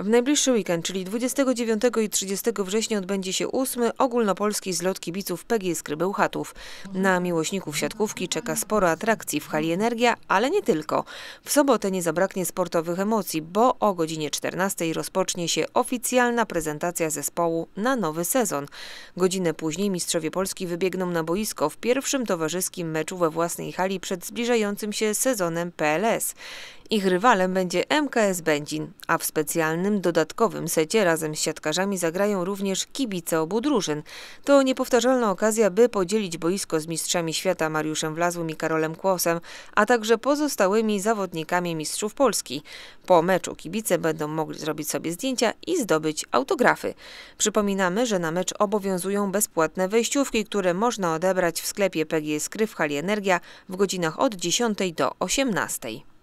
W najbliższy weekend, czyli 29 i 30 września odbędzie się ósmy ogólnopolski zlot kibiców PGS Krybełchatów. Na miłośników siatkówki czeka sporo atrakcji w hali Energia, ale nie tylko. W sobotę nie zabraknie sportowych emocji, bo o godzinie 14 rozpocznie się oficjalna prezentacja zespołu na nowy sezon. Godzinę później mistrzowie Polski wybiegną na boisko w pierwszym towarzyskim meczu we własnej hali przed zbliżającym się sezonem PLS. Ich rywalem będzie MKS Będzin, a w specjalnym, dodatkowym secie razem z siatkarzami zagrają również kibice obu drużyn. To niepowtarzalna okazja, by podzielić boisko z mistrzami świata Mariuszem Wlazłym i Karolem Kłosem, a także pozostałymi zawodnikami mistrzów Polski. Po meczu kibice będą mogli zrobić sobie zdjęcia i zdobyć autografy. Przypominamy, że na mecz obowiązują bezpłatne wejściówki, które można odebrać w sklepie PGS Kry w hali Energia w godzinach od 10 do 18.